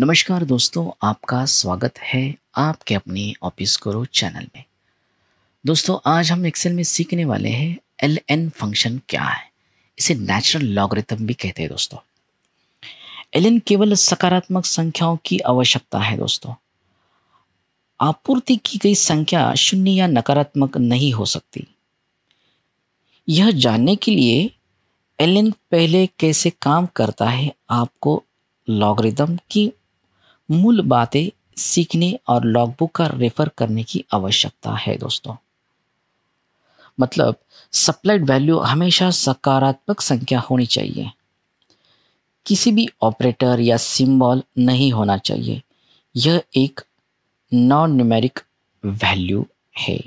नमस्कार दोस्तों आपका स्वागत है आपके अपने ऑफिस गुरु चैनल में दोस्तों आज हम एक्सेल में सीखने वाले हैं एल एन फंक्शन क्या है इसे नेचुरल लॉगरिथम भी कहते हैं दोस्तों एल एन केवल सकारात्मक संख्याओं की आवश्यकता है दोस्तों आपूर्ति की गई संख्या शून्य या नकारात्मक नहीं हो सकती यह जानने के लिए एल एन पहले कैसे काम करता है आपको लॉगरिदम की मूल बातें सीखने और लॉगबुक का रेफर करने की आवश्यकता है दोस्तों मतलब सप्लाइड वैल्यू हमेशा सकारात्मक संख्या होनी चाहिए किसी भी ऑपरेटर या सिंबल नहीं होना चाहिए यह एक नॉन न्यूमेरिक वैल्यू है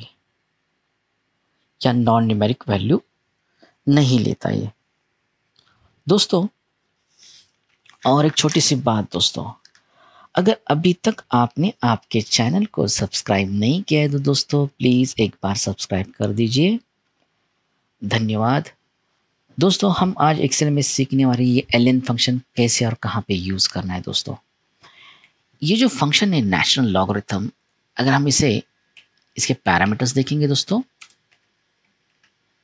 या नॉन न्यूमेरिक वैल्यू नहीं लेता ये दोस्तों और एक छोटी सी बात दोस्तों अगर अभी तक आपने आपके चैनल को सब्सक्राइब नहीं किया है तो दोस्तों प्लीज़ एक बार सब्सक्राइब कर दीजिए धन्यवाद दोस्तों हम आज एक्सेल में सीखने वाले ये एल फंक्शन कैसे और कहाँ पे यूज़ करना है दोस्तों ये जो फंक्शन है नेशनल लॉगरिथम अगर हम इसे इसके पैरामीटर्स देखेंगे दोस्तों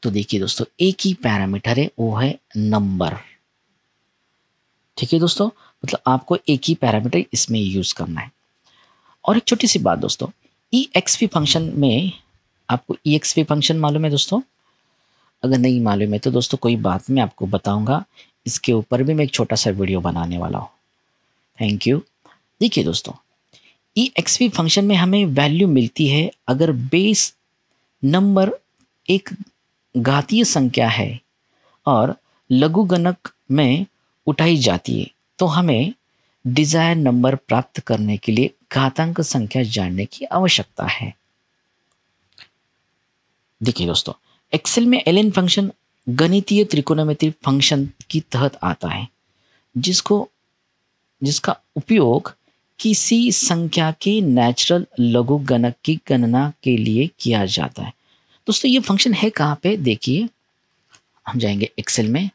तो देखिए दोस्तों एक ही पैरामीटर है वो है नंबर ठीक है दोस्तों मतलब आपको एक ही पैरामीटर इसमें यूज़ करना है और एक छोटी सी बात दोस्तों ई एक्स वी फंक्शन में आपको ई एक्स वी फंक्शन मालूम है दोस्तों अगर नहीं मालूम है तो दोस्तों कोई बात मैं आपको बताऊंगा इसके ऊपर भी मैं एक छोटा सा वीडियो बनाने वाला हूँ थैंक यू देखिए दोस्तों ई एक्स वी फंक्शन में हमें वैल्यू मिलती है अगर बेस नंबर एक घातीय संख्या है और लघुगणक में उठाई जाती है तो हमें डिजायर नंबर प्राप्त करने के लिए घातांक संख्या जानने की आवश्यकता है देखिए दोस्तों एक्सेल में एल फंक्शन गणितीय त्रिकोणमिति फंक्शन की तहत आता है जिसको जिसका उपयोग किसी संख्या के नेचुरल लघु गणक की गणना के लिए किया जाता है दोस्तों ये फंक्शन है कहाँ पे देखिए हम जाएंगे एक्सेल में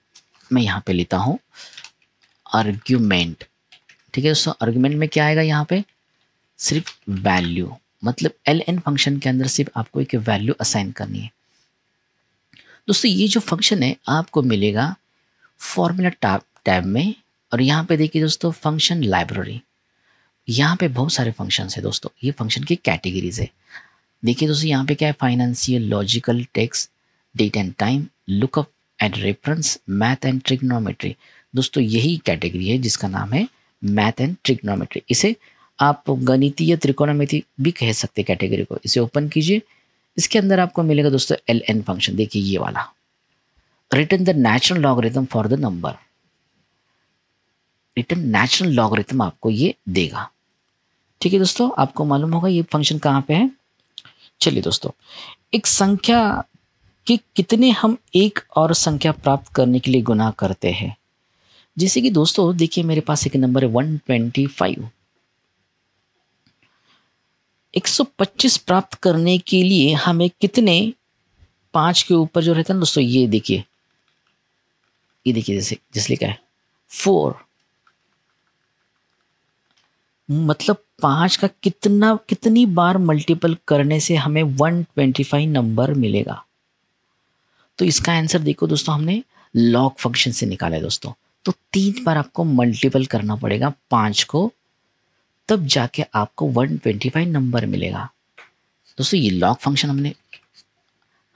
मैं यहाँ पे लेता हूँ आर्ग्यूमेंट ठीक है दोस्तों आर्ग्यूमेंट में क्या आएगा यहाँ पे सिर्फ वैल्यू मतलब एल एन फंक्शन के अंदर सिर्फ आपको एक वैल्यू असाइन करनी है दोस्तों ये जो फंक्शन है आपको मिलेगा फॉर्मूला टैब टैब में और यहाँ पे देखिए दोस्तों फंक्शन लाइब्रेरी यहाँ पे बहुत सारे फंक्शन है दोस्तों ये फंक्शन की कैटेगरीज है देखिए दोस्तों यहाँ पे क्या है financial logical text date and time lookup and reference math and trigonometry दोस्तों यही कैटेगरी है जिसका नाम है मैथ एंड ट्रिग्नोमेट्री इसे आप गणितीय त्रिकोणमिति भी कह सकते कैटेगरी को इसे ओपन कीजिए इसके अंदर आपको मिलेगा दोस्तों एल एन फंक्शन देखिए ये वाला return the natural logarithm for the number return natural logarithm आपको ये देगा ठीक है दोस्तों आपको मालूम होगा ये फंक्शन कहाँ पे है चलिए दोस्तों एक संख्या कि कितने हम एक और संख्या प्राप्त करने के लिए गुना करते हैं जैसे कि दोस्तों देखिए मेरे पास एक नंबर है वन ट्वेंटी फाइव एक सौ पच्चीस प्राप्त करने के लिए हमें कितने पांच के ऊपर जो रहता है ना दोस्तों ये देखिए ये देखिए जैसे जिस लिखा है फोर मतलब पांच का कितना कितनी बार मल्टीपल करने से हमें वन ट्वेंटी फाइव नंबर मिलेगा तो इसका आंसर देखो दोस्तों हमने लॉग फंक्शन से निकाला है दोस्तों तो तीन बार आपको मल्टीपल करना पड़ेगा पाँच को तब जाके आपको 125 नंबर मिलेगा दोस्तों ये लॉग फंक्शन हमने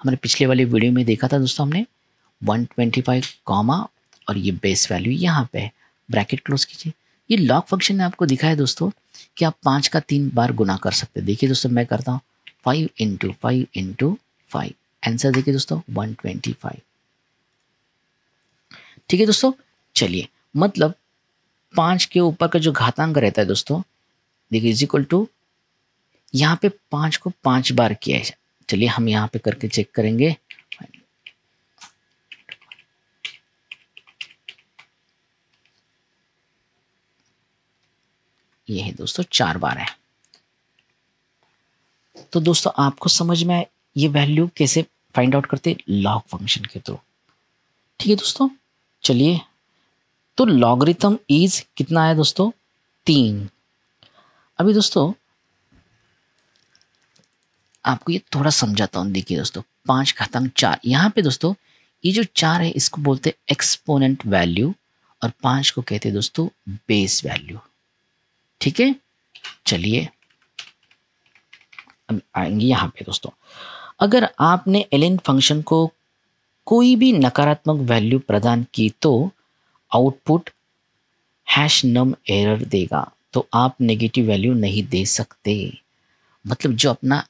हमारे पिछले वाले वीडियो में देखा था दोस्तों हमने 125 ट्वेंटी कॉमा और ये बेस वैल्यू यहाँ पे है ब्रैकेट क्लोज कीजिए ये लॉग फंक्शन ने आपको दिखाया दोस्तों कि आप पाँच का तीन बार गुना कर सकते हैं देखिए दोस्तों मैं करता हूँ five into five into five answer देखिए दोस्तों वन ठीक है दोस्तों चलिए मतलब पाँच के ऊपर का जो घातांक रहता है दोस्तों देखिए इज इक्वल टू यहाँ पे पाँच को पाँच बार किया है चलिए हम यहाँ पे करके चेक करेंगे ये है दोस्तों चार बार है तो दोस्तों आपको समझ में आए ये वैल्यू कैसे फाइंड आउट करते लॉग फंक्शन के थ्रू ठीक है दोस्तों चलिए तो लॉगरिथम इज कितना है दोस्तों तीन अभी दोस्तों आपको ये थोड़ा समझाता हूँ देखिए दोस्तों पाँच घातांक चार यहाँ पे दोस्तों ये जो चार है इसको बोलते हैं एक्सपोनेंट वैल्यू और पाँच को कहते हैं दोस्तों बेस वैल्यू ठीक है चलिए अब आएंगे यहाँ पे दोस्तों अगर आपने एल फंक्शन को कोई भी नकारात्मक वैल्यू प्रदान की तो आउटपुट हैश नम एरर देगा तो आप नेगेटिव वैल्यू नहीं दे सकते मतलब जो अपना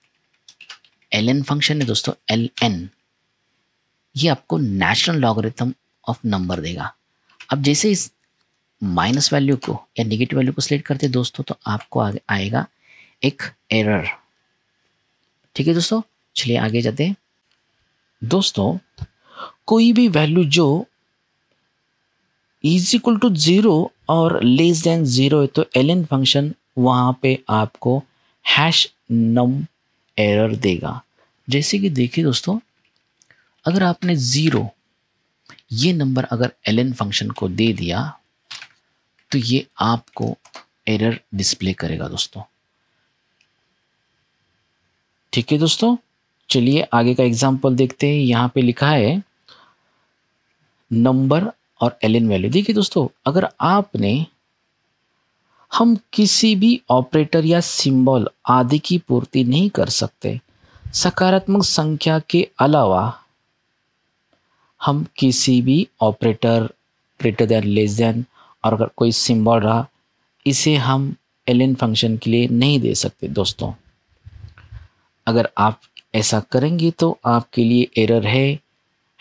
एल एन फंक्शन है दोस्तों एल एन ये आपको नेचुरल लॉगरिथम ऑफ नंबर देगा अब जैसे इस माइनस वैल्यू को या नेगेटिव वैल्यू को सिलेक्ट करते दोस्तों तो आपको आ, आएगा एक एरर ठीक है दोस्तों चलिए आगे जाते हैं दोस्तों कोई भी वैल्यू जो इज इक्वल टू ज़ीरो और लेस देन ज़ीरो है तो एल एन फंक्शन वहाँ पे आपको हैश नम एरर देगा जैसे कि देखिए दोस्तों अगर आपने ज़ीरो ये नंबर अगर एल एन फंक्शन को दे दिया तो ये आपको एरर डिस्प्ले करेगा दोस्तों ठीक है दोस्तों चलिए आगे का एग्जाम्पल देखते हैं यहाँ पे लिखा है नंबर और एल एन वैल्यू देखिए दोस्तों अगर आपने हम किसी भी ऑपरेटर या सिंबल आदि की पूर्ति नहीं कर सकते सकारात्मक संख्या के अलावा हम किसी भी operator greater than less than और अगर कोई सिंबल रहा इसे हम एल एन फंक्शन के लिए नहीं दे सकते दोस्तों अगर आप ऐसा करेंगे तो आपके लिए एरर है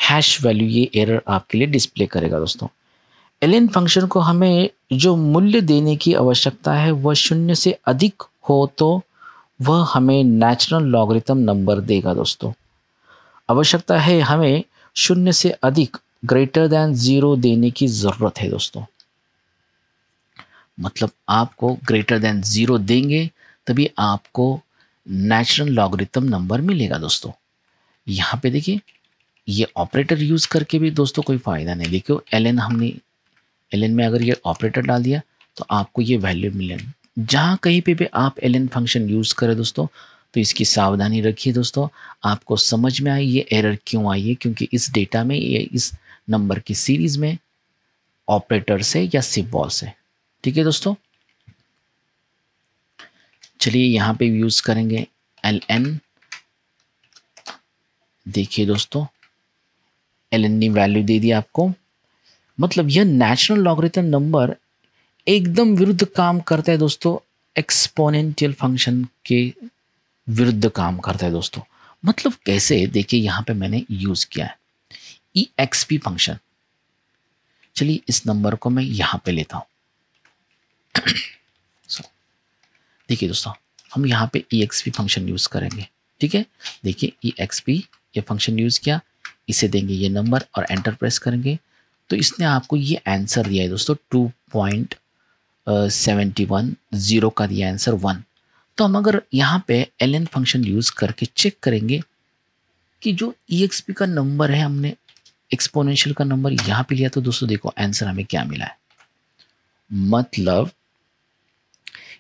हैश वैल्यू ये एरर आपके लिए डिस्प्ले करेगा दोस्तों एल फंक्शन को हमें जो मूल्य देने की आवश्यकता है वह शून्य से अधिक हो तो वह हमें नेचुरल लॉगरिथम नंबर देगा दोस्तों आवश्यकता है हमें शून्य से अधिक ग्रेटर देन ज़ीरो देने की ज़रूरत है दोस्तों मतलब आपको ग्रेटर देन ज़ीरो देंगे तभी आपको नेचुरल लॉगरिथम नंबर मिलेगा दोस्तों यहाँ पे देखिए ये ऑपरेटर यूज़ करके भी दोस्तों कोई फ़ायदा नहीं देखो एल हमने एल में अगर ये ऑपरेटर डाल दिया तो आपको ये वैल्यू मिले जहाँ कहीं पे भी आप एल फंक्शन यूज़ करें दोस्तों तो इसकी सावधानी रखिए दोस्तों आपको समझ में आई ये एरर क्यों आई है क्योंकि इस डेटा में ये इस नंबर की सीरीज़ में ऑपरेटर से या सिपॉल से ठीक है दोस्तों चलिए यहाँ पे यूज़ करेंगे एल एन देखिए दोस्तों एल एन वैल्यू दे दी आपको मतलब यह नेचुरल लॉगरिथम नंबर एकदम विरुद्ध काम करता है दोस्तों एक्सपोनेंशियल फंक्शन के विरुद्ध काम करता है दोस्तों मतलब कैसे देखिए यहाँ पे मैंने यूज़ किया है ई एक्स पी फंक्शन चलिए इस नंबर को मैं यहाँ पे लेता हूँ देखिए दोस्तों हम यहाँ पे E X P function use करेंगे ठीक है देखिए ई एक्स पी ये फंक्शन यूज़ किया इसे देंगे ये नंबर और एंटर प्रेस करेंगे तो इसने आपको ये आंसर दिया है दोस्तों two point seventy one zero का दिया आंसर वन तो हम अगर यहाँ पे एल फंक्शन यूज़ करके चेक करेंगे कि जो ई का नंबर है हमने एक्सपोनेंशियल का नंबर यहाँ पे लिया तो दोस्तों देखो आंसर हमें क्या मिला है मतलब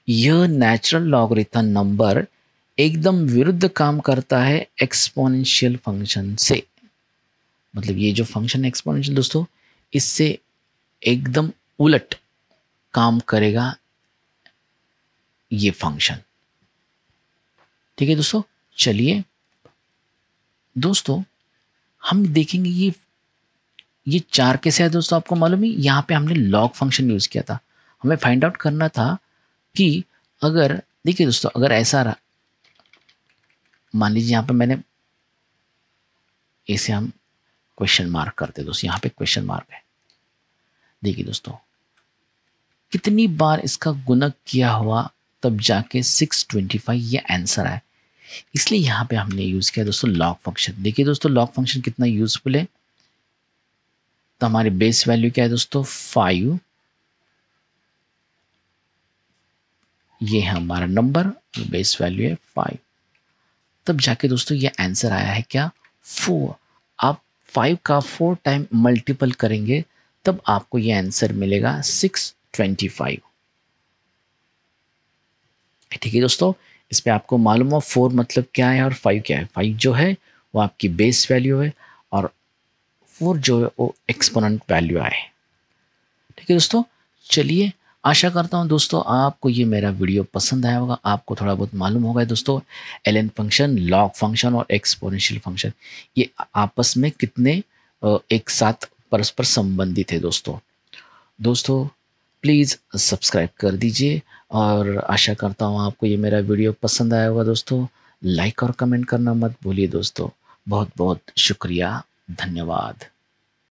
यह नेचुरल लॉगरिथम नंबर एकदम विरुद्ध काम करता है एक्सपोनेंशियल फंक्शन से मतलब ये जो फंक्शन एक्सपोनेंशियल दोस्तों इससे एकदम उलट काम करेगा ये फंक्शन ठीक है दोस्तों चलिए दोस्तों हम देखेंगे ये ये चार कैसे है दोस्तों आपको मालूम है यहाँ पे हमने लॉग फंक्शन यूज़ किया था हमें फाइंड आउट करना था कि अगर देखिए दोस्तों अगर ऐसा रहा मान लीजिए यहाँ पे मैंने ऐसे हम क्वेश्चन मार्क करते हैं दोस्तों यहाँ पे क्वेश्चन मार्क है देखिए दोस्तों कितनी बार इसका गुणक किया हुआ तब जाके 625 ये आंसर आया इसलिए यहाँ पे हमने यूज़ किया दोस्तों लॉग फंक्शन देखिए दोस्तों लॉग फंक्शन कितना यूज़फुल है तो हमारी बेस वैल्यू क्या है दोस्तों फाइव ये है हमारा नंबर बेस वैल्यू है फाइव तब जाके दोस्तों ये आंसर आया है क्या फोर आप फाइव का फोर टाइम मल्टीपल करेंगे तब आपको ये आंसर मिलेगा सिक्स ट्वेंटी फाइव ठीक है दोस्तों इस पर आपको मालूम हो फोर मतलब क्या है और फाइव क्या है फाइव जो है वो आपकी बेस वैल्यू है और फोर जो है वो एक्सपोनेंट वैल्यू आए ठीक है दोस्तों चलिए आशा करता हूँ दोस्तों आपको ये मेरा वीडियो पसंद आया होगा आपको थोड़ा बहुत मालूम होगा दोस्तों एल फंक्शन लॉग फंक्शन और एक्सपोनेंशियल फंक्शन ये आपस में कितने एक साथ परस्पर संबंधित है दोस्तों दोस्तों प्लीज़ सब्सक्राइब कर दीजिए और आशा करता हूँ आपको ये मेरा वीडियो पसंद आया होगा दोस्तों लाइक और कमेंट करना मत भूलिए दोस्तों बहुत बहुत शुक्रिया धन्यवाद